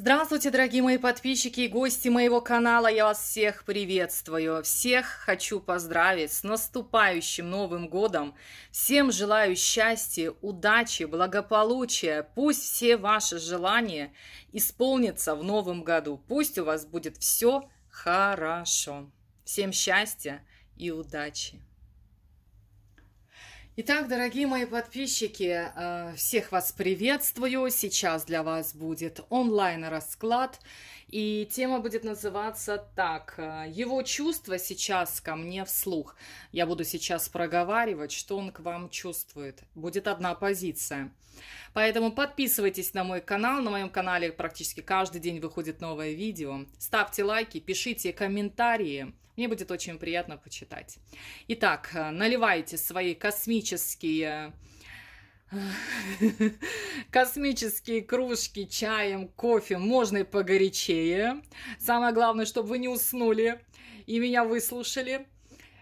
Здравствуйте, дорогие мои подписчики и гости моего канала. Я вас всех приветствую. Всех хочу поздравить с наступающим Новым Годом. Всем желаю счастья, удачи, благополучия. Пусть все ваши желания исполнятся в Новом Году. Пусть у вас будет все хорошо. Всем счастья и удачи. Итак, дорогие мои подписчики, э, всех вас приветствую. Сейчас для вас будет онлайн-расклад, и тема будет называться так. Э, Его чувства сейчас ко мне вслух. Я буду сейчас проговаривать, что он к вам чувствует. Будет одна позиция. Поэтому подписывайтесь на мой канал. На моем канале практически каждый день выходит новое видео. Ставьте лайки, пишите комментарии. Мне будет очень приятно почитать. Итак, э, наливайте свои космические э, космические кружки чаем, кофе, можно и погорячее. Самое главное, чтобы вы не уснули и меня выслушали.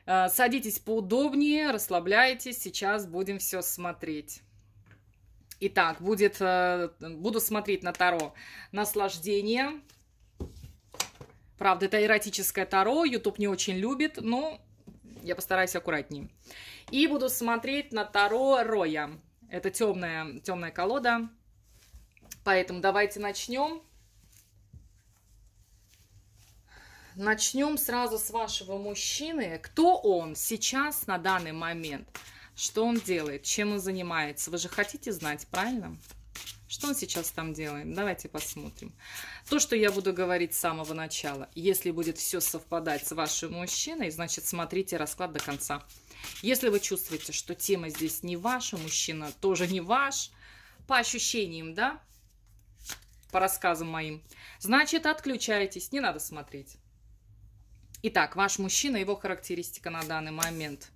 Э, садитесь поудобнее, расслабляйтесь, сейчас будем все смотреть. Итак, будет, буду смотреть на Таро «Наслаждение», Правда, это эротическое таро, YouTube не очень любит, но я постараюсь аккуратнее. И буду смотреть на таро Роя. Это темная, темная колода. Поэтому давайте начнем. Начнем сразу с вашего мужчины. Кто он сейчас на данный момент? Что он делает? Чем он занимается? Вы же хотите знать, правильно? Правильно. Что он сейчас там делает? Давайте посмотрим. То, что я буду говорить с самого начала. Если будет все совпадать с вашим мужчиной, значит, смотрите расклад до конца. Если вы чувствуете, что тема здесь не ваша, мужчина тоже не ваш, по ощущениям, да, по рассказам моим, значит, отключайтесь, не надо смотреть. Итак, ваш мужчина, его характеристика на данный момент –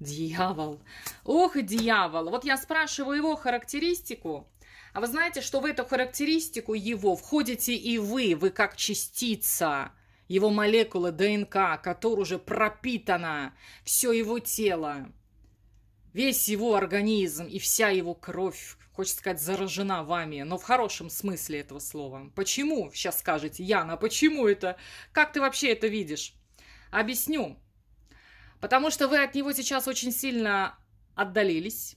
Дьявол. Ох, дьявол. Вот я спрашиваю его характеристику. А вы знаете, что в эту характеристику его входите и вы, вы как частица, его молекулы ДНК, которая уже пропитана все его тело, весь его организм и вся его кровь, хочется сказать, заражена вами, но в хорошем смысле этого слова. Почему, сейчас скажете, Яна, а почему это? Как ты вообще это видишь? Объясню. Потому что вы от него сейчас очень сильно отдалились,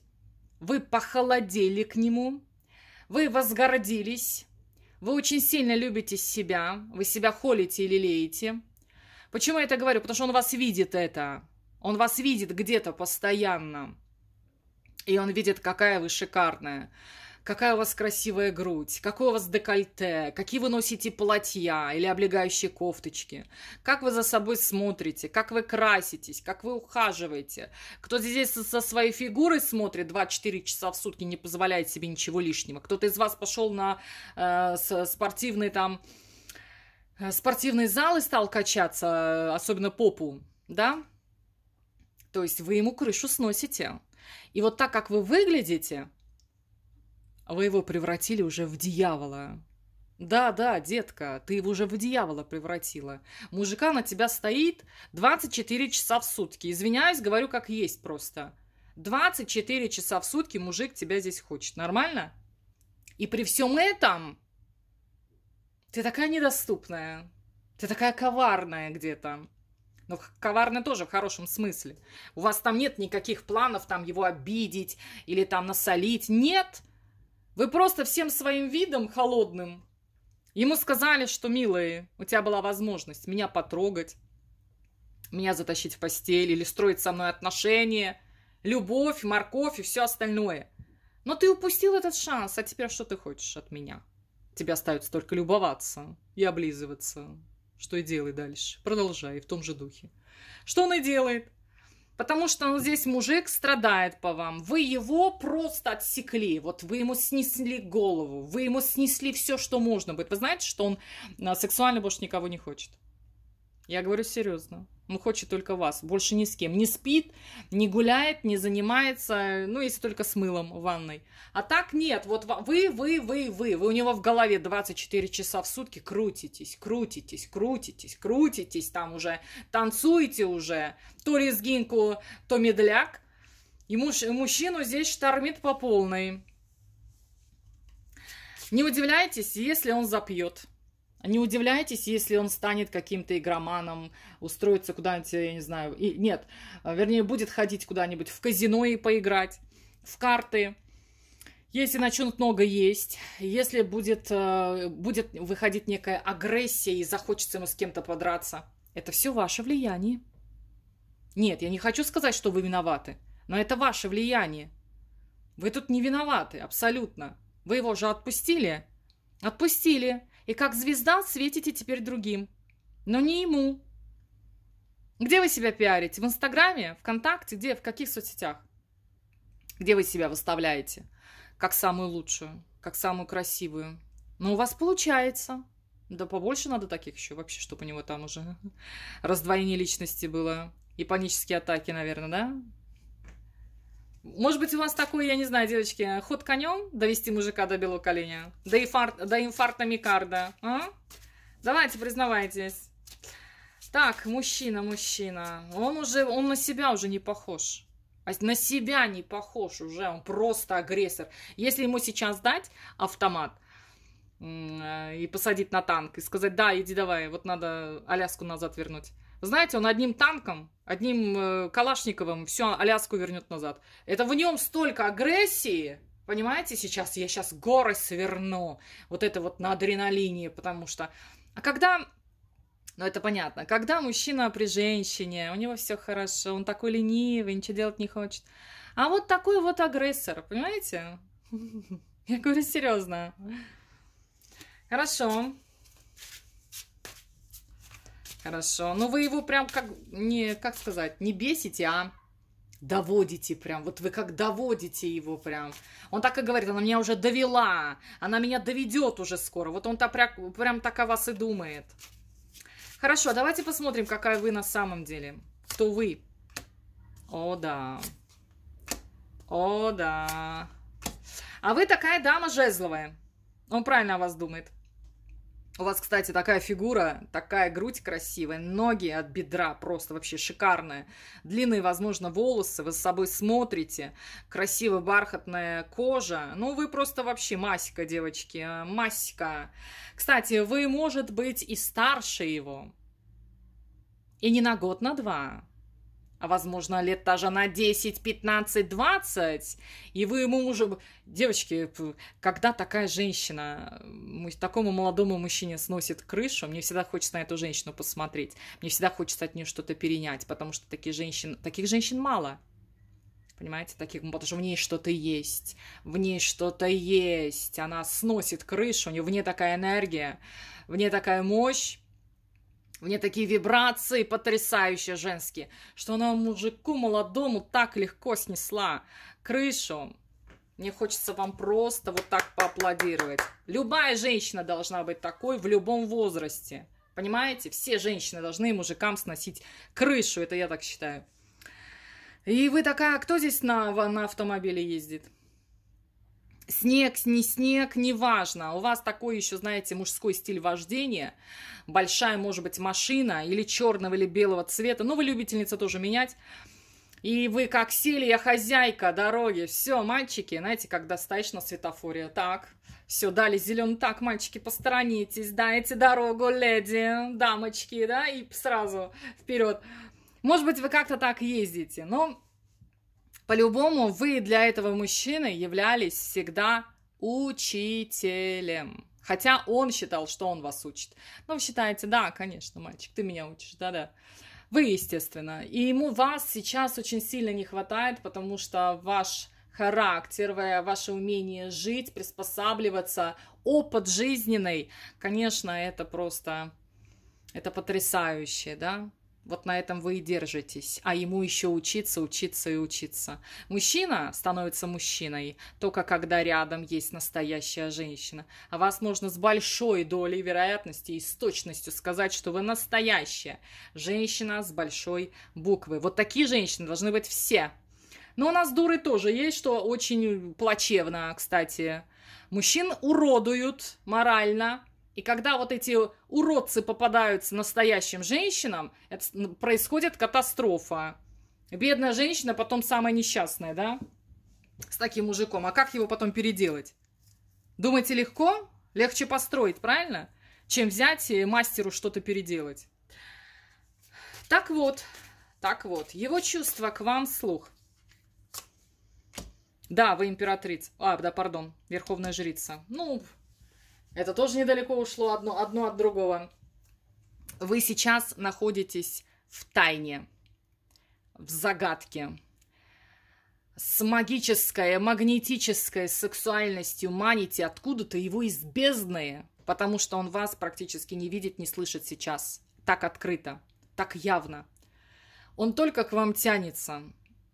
вы похолодели к нему, вы возгордились, вы очень сильно любите себя, вы себя холите и лелеете. Почему я это говорю? Потому что он вас видит это. Он вас видит где-то постоянно. И он видит, какая вы шикарная какая у вас красивая грудь, какое у вас декольте, какие вы носите платья или облегающие кофточки, как вы за собой смотрите, как вы краситесь, как вы ухаживаете. Кто здесь со своей фигурой смотрит 24 часа в сутки, не позволяет себе ничего лишнего. Кто-то из вас пошел на э, спортивный там э, спортивный зал и стал качаться, э, особенно попу, да? То есть вы ему крышу сносите. И вот так, как вы выглядите, а вы его превратили уже в дьявола. Да-да, детка, ты его уже в дьявола превратила. Мужика на тебя стоит 24 часа в сутки. Извиняюсь, говорю как есть просто. 24 часа в сутки мужик тебя здесь хочет. Нормально? И при всем этом ты такая недоступная. Ты такая коварная где-то. Но ну, коварная тоже в хорошем смысле. У вас там нет никаких планов там его обидеть или там насолить. Нет. Вы просто всем своим видом холодным. Ему сказали, что, милые, у тебя была возможность меня потрогать, меня затащить в постель или строить со мной отношения, любовь, морковь и все остальное. Но ты упустил этот шанс, а теперь что ты хочешь от меня? Тебе остается только любоваться и облизываться. Что и делай дальше. Продолжай в том же духе. Что он и делает. Потому что ну, здесь мужик страдает по вам. Вы его просто отсекли. Вот вы ему снесли голову. Вы ему снесли все, что можно быть. Вы знаете, что он а, сексуально больше никого не хочет. Я говорю серьезно. Он хочет только вас, больше ни с кем. Не спит, не гуляет, не занимается, ну, если только с мылом в ванной. А так нет, вот вы, вы, вы, вы, вы у него в голове 24 часа в сутки крутитесь, крутитесь, крутитесь, крутитесь там уже, танцуете уже, то резгинку, то медляк. И, муж, мужчину здесь штормит по полной. Не удивляйтесь, если он запьет. Не удивляйтесь, если он станет каким-то игроманом, устроится куда-нибудь, я не знаю, и, нет, а, вернее, будет ходить куда-нибудь в казино и поиграть, в карты. Если начнут много есть, если будет, э, будет выходить некая агрессия и захочется ему с кем-то подраться, это все ваше влияние. Нет, я не хочу сказать, что вы виноваты, но это ваше влияние. Вы тут не виноваты, абсолютно. Вы его же отпустили? Отпустили и как звезда светите теперь другим. Но не ему. Где вы себя пиарите? В Инстаграме? Вконтакте? Где? В каких соцсетях? Где вы себя выставляете? Как самую лучшую? Как самую красивую? Но ну, у вас получается. Да побольше надо таких еще вообще, чтобы у него там уже раздвоение личности было. И панические атаки, наверное, да? Может быть, у вас такое я не знаю, девочки, ход конем довести мужика до белого коленя? До, инфаркт, до инфаркта микарда. А? Давайте, признавайтесь. Так, мужчина, мужчина. Он уже, он на себя уже не похож. А на себя не похож уже, он просто агрессор. Если ему сейчас дать автомат э, и посадить на танк и сказать, да, иди давай, вот надо Аляску назад вернуть. Знаете, он одним танком, одним э, Калашниковым всю Аляску вернет назад. Это в нем столько агрессии, понимаете, сейчас я сейчас горы сверну. Вот это вот на адреналине, потому что... А когда ну это понятно. Когда мужчина при женщине, у него все хорошо, он такой ленивый, ничего делать не хочет. А вот такой вот агрессор, понимаете? Я говорю серьезно. Хорошо. Хорошо. Ну, вы его прям как, не, как сказать, не бесите, а доводите прям. Вот вы как доводите его прям. Он так и говорит, она меня уже довела, она меня доведет уже скоро. Вот он так прям, прям так о вас и думает. Хорошо, а давайте посмотрим, какая вы на самом деле. Кто вы? О, да. О, да. А вы такая дама жезловая. Он правильно о вас думает. У вас, кстати, такая фигура, такая грудь красивая, ноги от бедра просто вообще шикарные. Длинные, возможно, волосы, вы с собой смотрите, красивая бархатная кожа. Ну, вы просто вообще масика, девочки, э, масика. Кстати, вы, может быть, и старше его. И не на год, на два а возможно лет даже на 10, 15, 20, и вы ему уже... Девочки, когда такая женщина, такому молодому мужчине сносит крышу, мне всегда хочется на эту женщину посмотреть, мне всегда хочется от нее что-то перенять, потому что таких женщин, таких женщин мало, понимаете, таких, потому что в ней что-то есть, в ней что-то есть, она сносит крышу, у нее в ней такая энергия, в ней такая мощь, у нее такие вибрации потрясающие женские, что она мужику молодому так легко снесла крышу. Мне хочется вам просто вот так поаплодировать. Любая женщина должна быть такой в любом возрасте. Понимаете? Все женщины должны мужикам сносить крышу, это я так считаю. И вы такая, кто здесь на, на автомобиле ездит? снег, не снег, неважно. У вас такой еще, знаете, мужской стиль вождения. Большая, может быть, машина или черного, или белого цвета. Ну, вы любительница тоже менять. И вы как сели, я хозяйка дороги. Все, мальчики, знаете, когда стоишь на светофоре, так, все, дали зеленый, так, мальчики, посторонитесь, дайте дорогу, леди, дамочки, да, и сразу вперед. Может быть, вы как-то так ездите, но по-любому вы для этого мужчины являлись всегда учителем. Хотя он считал, что он вас учит. Но ну, вы считаете, да, конечно, мальчик, ты меня учишь, да-да. Вы, естественно. И ему вас сейчас очень сильно не хватает, потому что ваш характер, ваше умение жить, приспосабливаться, опыт жизненный, конечно, это просто, это потрясающе, да. Вот на этом вы и держитесь. А ему еще учиться, учиться и учиться. Мужчина становится мужчиной, только когда рядом есть настоящая женщина. А вас можно с большой долей вероятности и с точностью сказать, что вы настоящая женщина с большой буквы. Вот такие женщины должны быть все. Но у нас дуры тоже есть, что очень плачевно, кстати. Мужчин уродуют морально, и когда вот эти уродцы попадаются настоящим женщинам, это происходит катастрофа. Бедная женщина потом самая несчастная, да? С таким мужиком. А как его потом переделать? Думаете, легко? Легче построить, правильно? Чем взять и мастеру что-то переделать. Так вот, так вот, его чувства к вам слух. Да, вы императрица. А, да, пардон, верховная жрица. Ну, это тоже недалеко ушло одно, одно от другого. Вы сейчас находитесь в тайне, в загадке, с магической, магнетической сексуальностью маните откуда-то его из бездны, потому что он вас практически не видит, не слышит сейчас. Так открыто, так явно. Он только к вам тянется.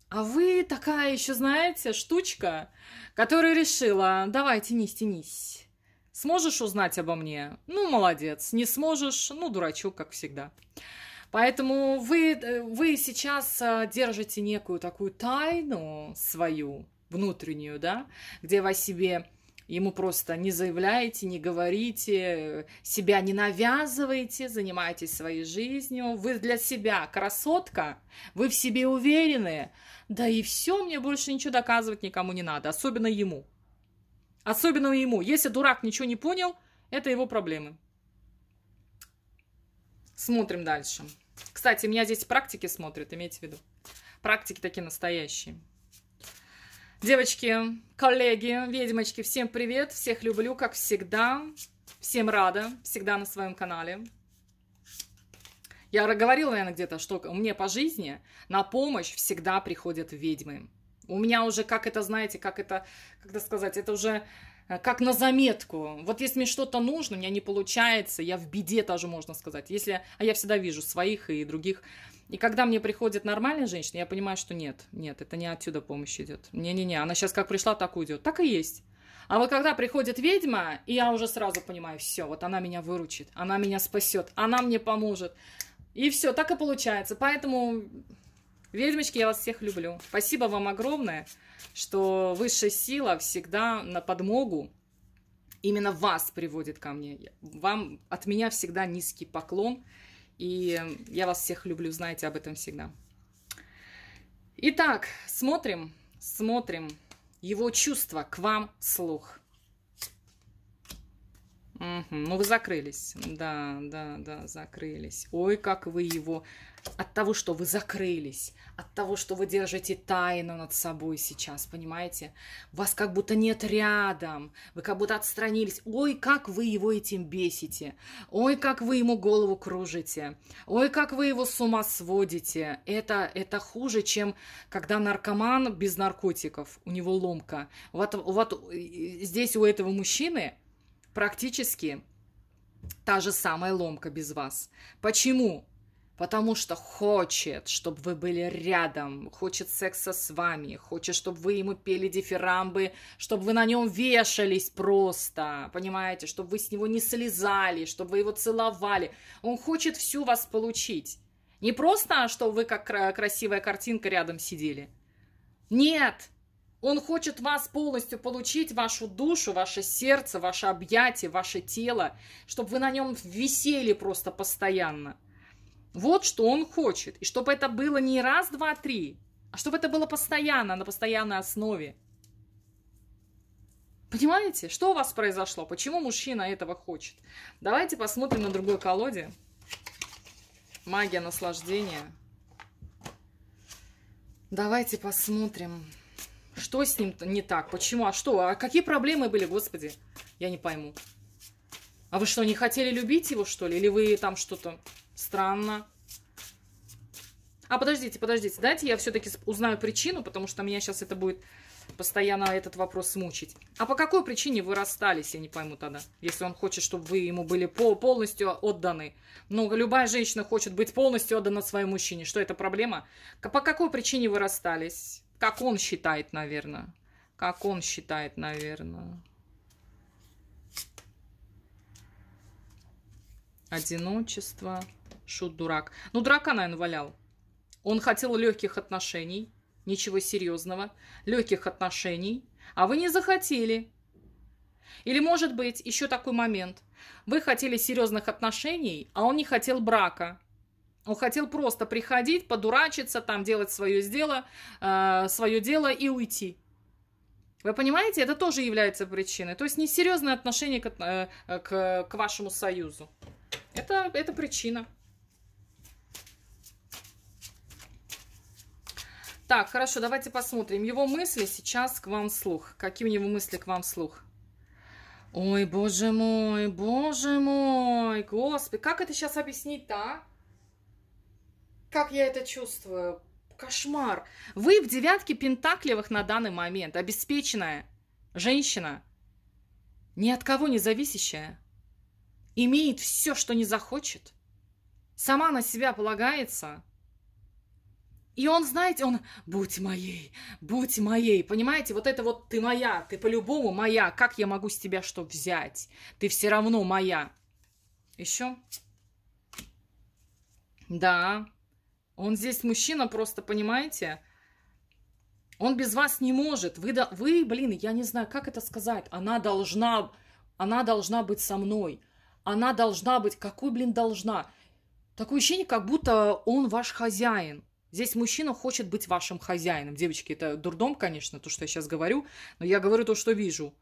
А вы такая еще, знаете, штучка, которая решила, давай, тянись, тянись. Сможешь узнать обо мне? Ну, молодец. Не сможешь? Ну, дурачок, как всегда. Поэтому вы, э, вы сейчас э, держите некую такую тайну свою, внутреннюю, да, где вы о себе ему просто не заявляете, не говорите, себя не навязываете, занимаетесь своей жизнью. Вы для себя красотка, вы в себе уверены. Да и все, мне больше ничего доказывать никому не надо, особенно ему. Особенно ему. Если дурак ничего не понял, это его проблемы. Смотрим дальше. Кстати, меня здесь практики смотрят, имейте в виду. Практики такие настоящие. Девочки, коллеги, ведьмочки, всем привет, всех люблю, как всегда. Всем рада, всегда на своем канале. Я говорила, наверное, где-то, что мне по жизни на помощь всегда приходят ведьмы у меня уже, как это, знаете, как это, когда сказать, это уже э, как на заметку. Вот если мне что-то нужно, у меня не получается, я в беде даже, можно сказать. Если, а я всегда вижу своих и других. И когда мне приходит нормальная женщина, я понимаю, что нет, нет, это не отсюда помощь идет. Не-не-не, она сейчас как пришла, так уйдет. Так и есть. А вот когда приходит ведьма, и я уже сразу понимаю, все, вот она меня выручит, она меня спасет, она мне поможет. И все, так и получается. Поэтому Ведьмочки, я вас всех люблю. Спасибо вам огромное, что высшая сила всегда на подмогу именно вас приводит ко мне. Вам от меня всегда низкий поклон. И я вас всех люблю, знаете об этом всегда. Итак, смотрим, смотрим его чувства к вам слух. Угу. Ну, вы закрылись. Да, да, да, закрылись. Ой, как вы его... От того, что вы закрылись, от того, что вы держите тайну над собой сейчас, понимаете? Вас как будто нет рядом, вы как будто отстранились. Ой, как вы его этим бесите. Ой, как вы ему голову кружите. Ой, как вы его с ума сводите. Это, это хуже, чем когда наркоман без наркотиков, у него ломка. Вот, вот здесь у этого мужчины практически та же самая ломка без вас. Почему? Потому что хочет, чтобы вы были рядом, хочет секса с вами, хочет, чтобы вы ему пели дифирамбы, чтобы вы на нем вешались просто, понимаете, чтобы вы с него не слезали, чтобы вы его целовали. Он хочет всю вас получить. Не просто, а чтобы вы как красивая картинка рядом сидели. Нет, он хочет вас полностью получить, вашу душу, ваше сердце, ваше объятие, ваше тело, чтобы вы на нем висели просто постоянно. Вот что он хочет. И чтобы это было не раз, два, три, а чтобы это было постоянно, на постоянной основе. Понимаете, что у вас произошло? Почему мужчина этого хочет? Давайте посмотрим на другой колоде. Магия наслаждения. Давайте посмотрим. Что с ним не так? Почему? А что? А какие проблемы были, господи? Я не пойму. А вы что, не хотели любить его, что ли? Или вы там что-то странно? А, подождите, подождите. Дайте я все-таки узнаю причину, потому что меня сейчас это будет постоянно этот вопрос мучить. А по какой причине вы расстались, я не пойму тогда. Если он хочет, чтобы вы ему были полностью отданы. Ну, любая женщина хочет быть полностью отдана своему мужчине. Что, это проблема? По какой причине вы расстались? Как он считает, наверное. Как он считает, наверное. Одиночество. Шут дурак. Ну, дурака, наверное, валял. Он хотел легких отношений. Ничего серьезного. Легких отношений. А вы не захотели. Или, может быть, еще такой момент. Вы хотели серьезных отношений, а он не хотел брака. Он хотел просто приходить, подурачиться, там делать свое дело, э, свое дело и уйти. Вы понимаете, это тоже является причиной. То есть несерьезное отношение к, э, к, к вашему союзу. Это, это причина. Так, хорошо, давайте посмотрим. Его мысли сейчас к вам слух. Какие у него мысли к вам слух? Ой, боже мой, боже мой, господи, как это сейчас объяснить-то, а? Как я это чувствую? Кошмар. Вы в девятке пентаклевых на данный момент. Обеспеченная женщина, ни от кого не зависящая, имеет все, что не захочет, сама на себя полагается. И он, знаете, он «Будь моей, будь моей». Понимаете, вот это вот «ты моя, ты по-любому моя, как я могу с тебя что взять? Ты все равно моя». Еще? Да, он здесь мужчина просто, понимаете? Он без вас не может. Вы, вы, блин, я не знаю, как это сказать. Она должна, она должна быть со мной. Она должна быть, какой, блин, должна? Такое ощущение, как будто он ваш хозяин. Здесь мужчина хочет быть вашим хозяином. Девочки, это дурдом, конечно, то, что я сейчас говорю, но я говорю то, что вижу.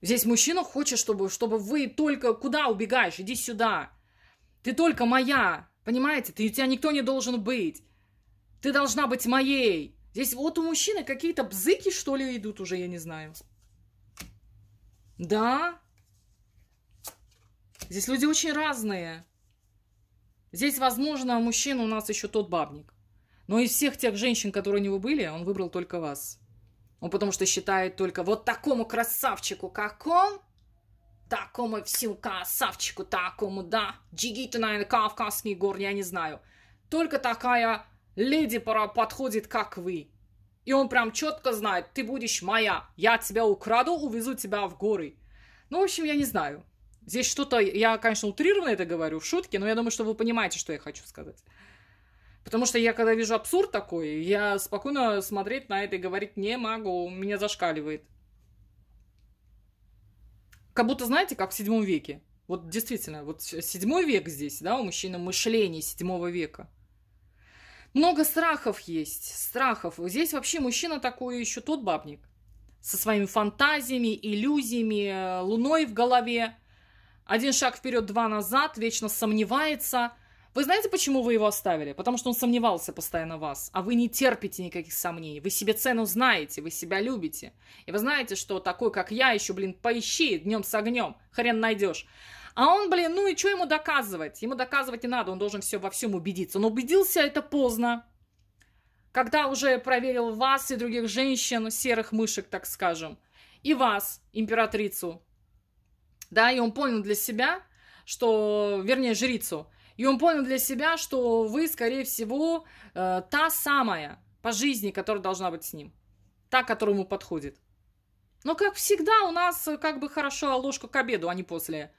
Здесь мужчина хочет, чтобы, чтобы вы только... Куда убегаешь? Иди сюда. Ты только моя. Понимаете? Ты, тебя никто не должен быть. Ты должна быть моей. Здесь вот у мужчины какие-то бзыки, что ли, идут уже, я не знаю. Да. Здесь люди очень разные. Здесь, возможно, мужчина у нас еще тот бабник. Но из всех тех женщин, которые у него были, он выбрал только вас. Он потому что считает только вот такому красавчику, как он, Такому всю красавчику такому, да. Джигиту, наверное, Кавказский гор, я не знаю. Только такая леди пора подходит, как вы. И он прям четко знает, ты будешь моя, я тебя украду, увезу тебя в горы. Ну, в общем, я не знаю. Здесь что-то, я, конечно, утрированно это говорю, в шутке, но я думаю, что вы понимаете, что я хочу сказать. Потому что я, когда вижу абсурд такой, я спокойно смотреть на это и говорить не могу, меня зашкаливает как будто, знаете, как в седьмом веке. Вот действительно, вот седьмой век здесь, да, у мужчины мышление седьмого века. Много страхов есть, страхов. Здесь вообще мужчина такой еще тот бабник. Со своими фантазиями, иллюзиями, э, луной в голове. Один шаг вперед, два назад, вечно сомневается. Вы знаете, почему вы его оставили? Потому что он сомневался постоянно в вас, а вы не терпите никаких сомнений. Вы себе цену знаете, вы себя любите. И вы знаете, что такой, как я, еще, блин, поищи днем с огнем, хрен найдешь. А он, блин, ну и что ему доказывать? Ему доказывать не надо, он должен все во всем убедиться. Он убедился, это поздно. Когда уже проверил вас и других женщин, серых мышек, так скажем, и вас, императрицу, да, и он понял для себя, что, вернее, жрицу, и он понял для себя, что вы, скорее всего, э, та самая по жизни, которая должна быть с ним. Та, которая ему подходит. Но, как всегда, у нас э, как бы хорошо а ложка к обеду, а не после.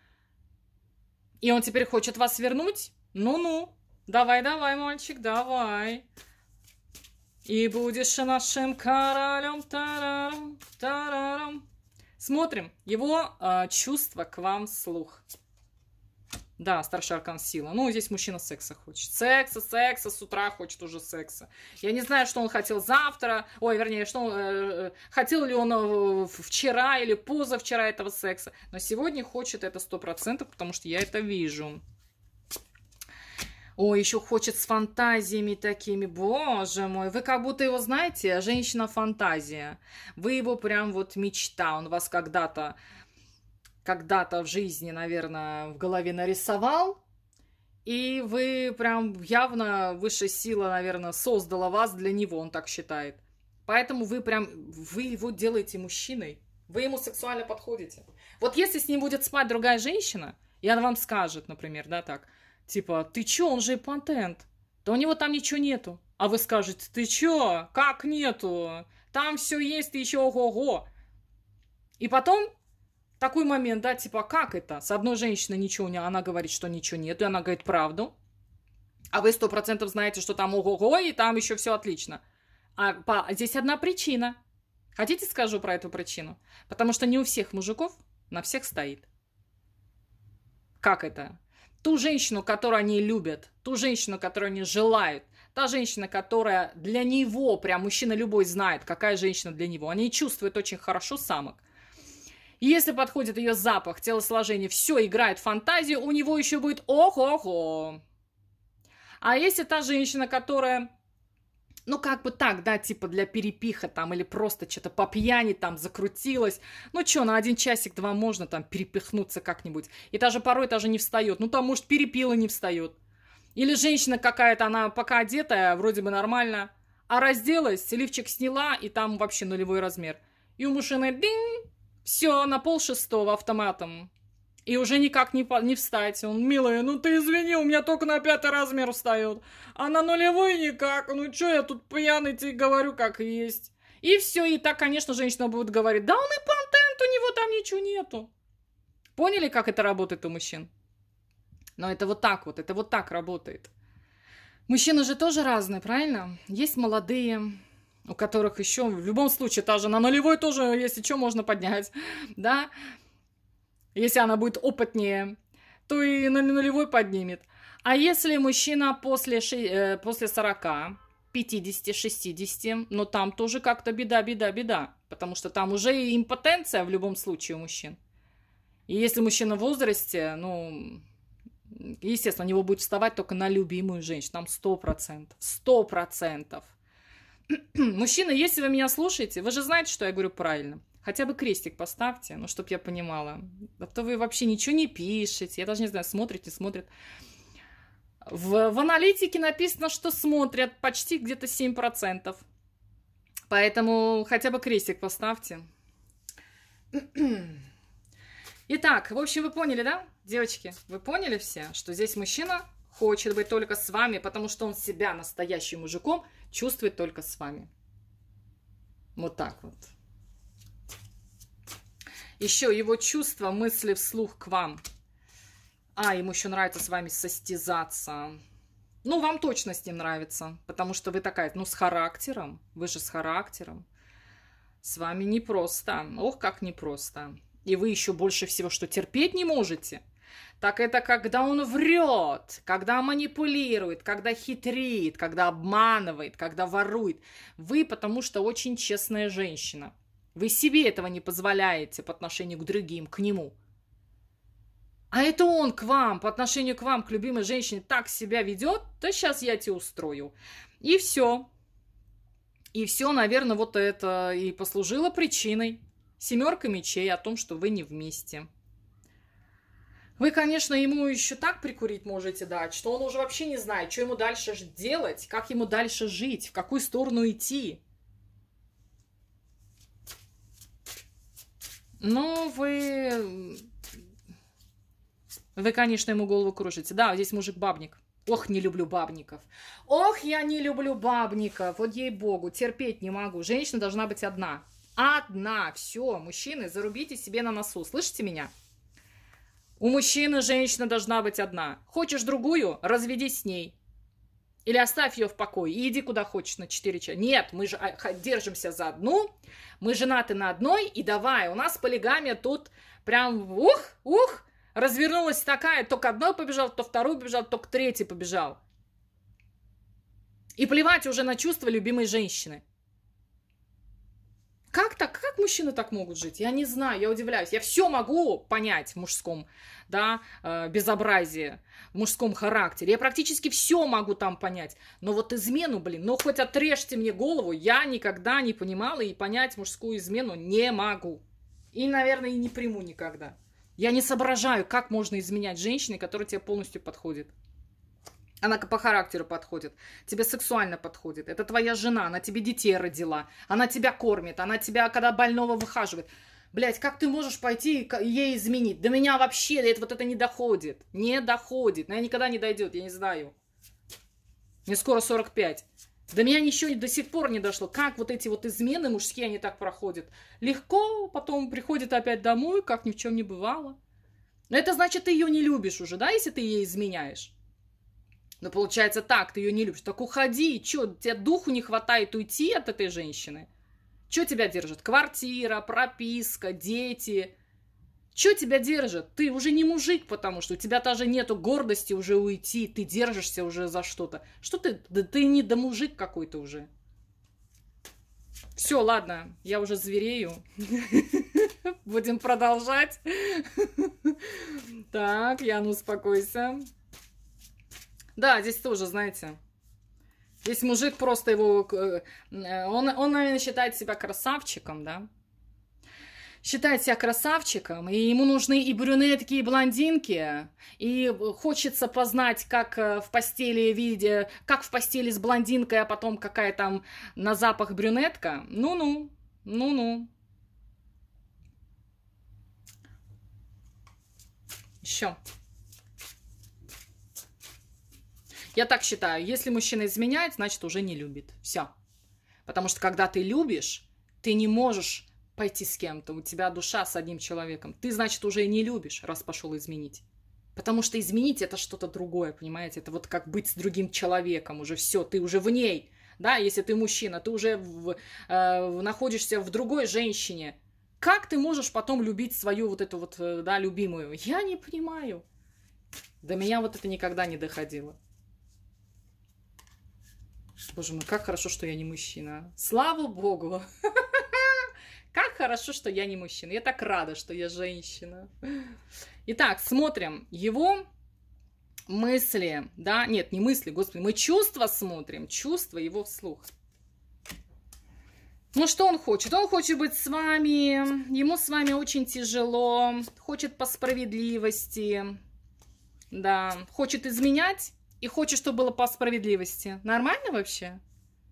И он теперь хочет вас вернуть? Ну-ну. Давай-давай, мальчик, давай. И будешь нашим королем. Тарарам, тарарам. Смотрим его э, чувство к вам слух. Да, старший аркан сила. Ну, здесь мужчина секса хочет. Секса, секса, с утра хочет уже секса. Я не знаю, что он хотел завтра. Ой, вернее, что он, э, э хотел ли он э, вчера или позавчера этого секса. Но сегодня хочет это 100%, потому что я это вижу. Ой, еще хочет с фантазиями такими. Боже мой, вы как будто его знаете, женщина-фантазия. Вы его прям вот мечта. Он вас когда-то когда-то в жизни, наверное, в голове нарисовал, и вы прям явно высшая сила, наверное, создала вас для него, он так считает. Поэтому вы прям, вы его делаете мужчиной. Вы ему сексуально подходите. Вот если с ним будет спать другая женщина, и она вам скажет, например, да, так, типа, ты чё, он же и патент. то у него там ничего нету. А вы скажете, ты чё, как нету? Там все есть, ты еще ого-го. И потом такой момент, да, типа, как это? С одной женщиной ничего не... Она говорит, что ничего нет, и она говорит правду. А вы сто процентов знаете, что там ого-го, и там еще все отлично. А по... здесь одна причина. Хотите, скажу про эту причину? Потому что не у всех мужиков на всех стоит. Как это? Ту женщину, которую они любят, ту женщину, которую они желают, та женщина, которая для него, прям мужчина любой знает, какая женщина для него. Они чувствуют очень хорошо самок. Если подходит ее запах, телосложение, все играет фантазию, у него еще будет ох-охо. А если та женщина, которая ну, как бы так, да, типа для перепиха там, или просто что-то по пьяни там закрутилась, Ну, что, на один часик-два можно там перепихнуться как-нибудь. И даже порой даже не встает. Ну, там, может, перепила не встает. Или женщина какая-то, она пока одетая, вроде бы нормально, а разделась, лифчик сняла, и там вообще нулевой размер. И у мужчины динь, все, на пол шестого автоматом. И уже никак не, не встать. Он, милая, ну ты извини, у меня только на пятый размер встает. А на нулевой никак. Ну что я тут пьяный тебе говорю, как есть. И все, и так, конечно, женщина будет говорить, да он и понтент, у него там ничего нету. Поняли, как это работает у мужчин? Но это вот так вот, это вот так работает. Мужчины же тоже разные, правильно? Есть молодые, у которых еще в любом случае та же на нулевой тоже, если что, можно поднять, да, если она будет опытнее, то и на нулевой поднимет. А если мужчина после, ши, э, после 40, 50, 60, но там тоже как-то беда, беда, беда, потому что там уже и импотенция в любом случае у мужчин. И если мужчина в возрасте, ну, естественно, у него будет вставать только на любимую женщину, там 100%, 100%. Мужчина, если вы меня слушаете, вы же знаете, что я говорю правильно. Хотя бы крестик поставьте, ну, чтобы я понимала. А то вы вообще ничего не пишете. Я даже не знаю, смотрит, не смотрит. В, в аналитике написано, что смотрят почти где-то 7%. Поэтому хотя бы крестик поставьте. Итак, в общем, вы поняли, да, девочки? Вы поняли все, что здесь мужчина хочет быть только с вами, потому что он себя настоящим мужиком чувствует только с вами. Вот так вот. Еще его чувства, мысли вслух к вам. А, ему еще нравится с вами состязаться. Ну, вам точно с ним нравится, потому что вы такая, ну, с характером. Вы же с характером. С вами непросто. Ох, как непросто. И вы еще больше всего, что терпеть не можете – так это когда он врет, когда манипулирует, когда хитрит, когда обманывает, когда ворует. Вы потому что очень честная женщина. Вы себе этого не позволяете по отношению к другим, к нему. А это он к вам, по отношению к вам, к любимой женщине, так себя ведет, то сейчас я тебе устрою. И все. И все, наверное, вот это и послужило причиной. Семерка мечей о том, что вы не вместе. Вы, конечно, ему еще так прикурить можете дать, что он уже вообще не знает, что ему дальше делать, как ему дальше жить, в какую сторону идти. Но ну, вы... Вы, конечно, ему голову кружите. Да, здесь мужик бабник. Ох, не люблю бабников. Ох, я не люблю бабников. Вот ей-богу, терпеть не могу. Женщина должна быть одна. Одна. Все, мужчины, зарубите себе на носу. Слышите меня? У мужчины женщина должна быть одна. Хочешь другую – разведись с ней. Или оставь ее в покое и иди куда хочешь на 4 часа. Нет, мы же а, держимся за одну, мы женаты на одной, и давай, у нас полигамия тут прям ух, ух, развернулась такая, то к одной побежал, то вторую побежал, то к третьей побежал. И плевать уже на чувства любимой женщины. Как так? Как мужчины так могут жить? Я не знаю, я удивляюсь. Я все могу понять в мужском да, э, безобразии, в мужском характере. Я практически все могу там понять. Но вот измену, блин, ну хоть отрежьте мне голову, я никогда не понимала и понять мужскую измену не могу. И, наверное, и не приму никогда. Я не соображаю, как можно изменять женщине, которая тебе полностью подходит. Она по характеру подходит, тебе сексуально подходит, это твоя жена, она тебе детей родила, она тебя кормит, она тебя, когда больного, выхаживает. Блять, как ты можешь пойти и ей изменить? До меня вообще это, вот это не доходит. Не доходит. Но я никогда не дойдет, я не знаю. Мне скоро 45. До меня ничего до сих пор не дошло. Как вот эти вот измены мужские, они так проходят? Легко, потом приходит опять домой, как ни в чем не бывало. Но это значит, ты ее не любишь уже, да, если ты ей изменяешь? Но ну, получается так, ты ее не любишь. Так уходи, что, тебе духу не хватает уйти от этой женщины? Что тебя держит? Квартира, прописка, дети. Что тебя держит? Ты уже не мужик, потому что у тебя даже нету гордости уже уйти. Ты держишься уже за что-то. Что ты? Да ты не до мужик какой-то уже. Все, ладно, я уже зверею. Будем продолжать. Так, Ян, ну, успокойся. Да, здесь тоже, знаете. Здесь мужик просто его... Э, он, он, наверное, считает себя красавчиком, да? считает себя красавчиком, и ему нужны и брюнетки, и блондинки, и хочется познать, как э, в постели виде, как в постели с блондинкой, а потом какая там на запах брюнетка. Ну-ну, ну-ну. Еще. -ну. Я так считаю, если мужчина изменяет, значит уже не любит. Все. Потому что когда ты любишь, ты не можешь пойти с кем-то, у тебя душа с одним человеком. Ты, значит, уже не любишь, раз пошел изменить. Потому что изменить это что-то другое, понимаете? Это вот как быть с другим человеком уже все, ты уже в ней. Да, если ты мужчина, ты уже в, э, находишься в другой женщине. Как ты можешь потом любить свою вот эту вот, э, да, любимую? Я не понимаю. До меня вот это никогда не доходило. Боже мой, как хорошо, что я не мужчина. Слава Богу! Как хорошо, что я не мужчина. Я так рада, что я женщина. Итак, смотрим его мысли, да, нет, не мысли, господи, мы чувства смотрим, чувства его вслух. Ну, что он хочет? Он хочет быть с вами, ему с вами очень тяжело, хочет по справедливости, да, хочет изменять, и хочешь, чтобы было по справедливости. Нормально вообще?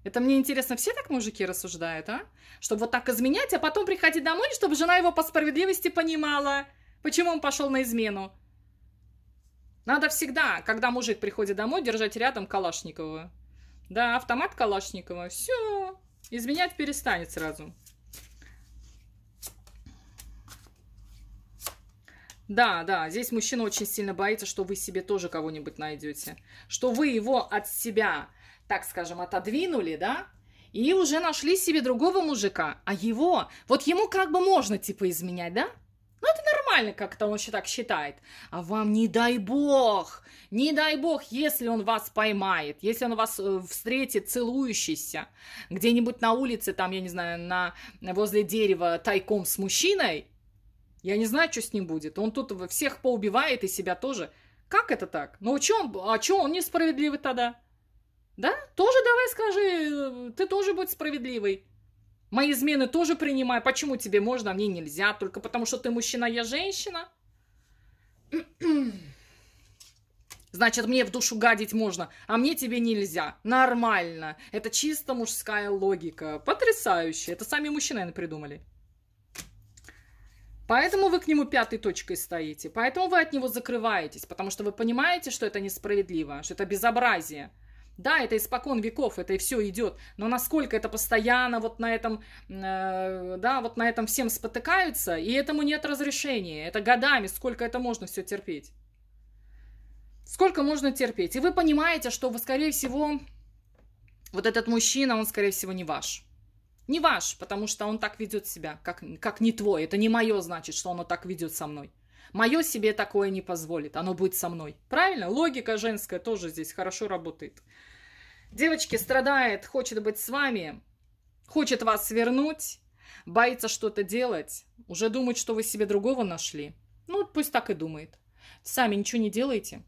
Это мне интересно, все так мужики рассуждают, а? Чтобы вот так изменять, а потом приходить домой, чтобы жена его по справедливости понимала, почему он пошел на измену. Надо всегда, когда мужик приходит домой, держать рядом Калашникова. Да, автомат Калашникова. Все, изменять перестанет сразу. Да, да, здесь мужчина очень сильно боится, что вы себе тоже кого-нибудь найдете. Что вы его от себя, так скажем, отодвинули, да, и уже нашли себе другого мужика, а его, вот ему как бы можно типа изменять, да? Ну, это нормально, как-то он еще так считает. А вам не дай бог, не дай бог, если он вас поймает, если он вас э, встретит целующийся где-нибудь на улице, там, я не знаю, на, возле дерева тайком с мужчиной, я не знаю, что с ним будет. Он тут всех поубивает и себя тоже. Как это так? Ну, чё он, а чё он несправедливый тогда? Да? Тоже давай скажи, э, ты тоже будь справедливый. Мои измены тоже принимай. Почему тебе можно, а мне нельзя? Только потому, что ты мужчина, я женщина? Значит, мне в душу гадить можно, а мне тебе нельзя. Нормально. Это чисто мужская логика. Потрясающе. Это сами мужчины придумали. Поэтому вы к нему пятой точкой стоите, поэтому вы от него закрываетесь, потому что вы понимаете, что это несправедливо, что это безобразие. Да, это испокон веков, это и все идет, но насколько это постоянно вот на этом, э, да, вот на этом всем спотыкаются, и этому нет разрешения, это годами, сколько это можно все терпеть. Сколько можно терпеть? И вы понимаете, что вы, скорее всего, вот этот мужчина, он, скорее всего, не ваш не ваш, потому что он так ведет себя, как, как не твой. Это не мое, значит, что оно так ведет со мной. Мое себе такое не позволит, оно будет со мной. Правильно? Логика женская тоже здесь хорошо работает. Девочки страдает, хочет быть с вами, хочет вас свернуть, боится что-то делать, уже думает, что вы себе другого нашли. Ну, пусть так и думает. Сами ничего не делайте.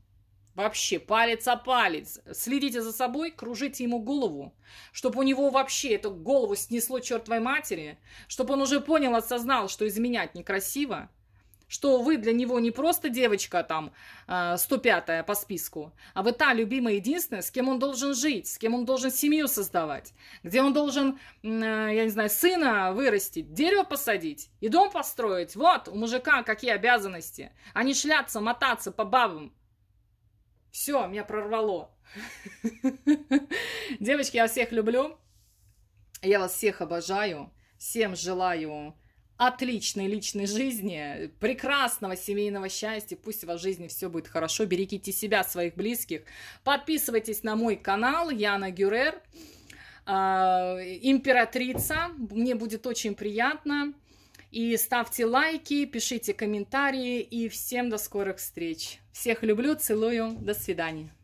Вообще, палец о палец. Следите за собой, кружите ему голову, чтобы у него вообще эту голову снесло чертовой матери, чтобы он уже понял, осознал, что изменять некрасиво, что вы для него не просто девочка там 105-я а, по списку, а вы та любимая единственная, с кем он должен жить, с кем он должен семью создавать, где он должен, э, я не знаю, сына вырастить, дерево посадить и дом построить. Вот у мужика какие обязанности, а не шляться, мотаться по бабам. Все, меня прорвало. Девочки, я всех люблю. Я вас всех обожаю. Всем желаю отличной личной жизни, прекрасного семейного счастья. Пусть у вас в жизни все будет хорошо. Берегите себя, своих близких. Подписывайтесь на мой канал Яна Гюрер, э, императрица. Мне будет очень приятно. И ставьте лайки, пишите комментарии. И всем до скорых встреч. Всех люблю, целую. До свидания.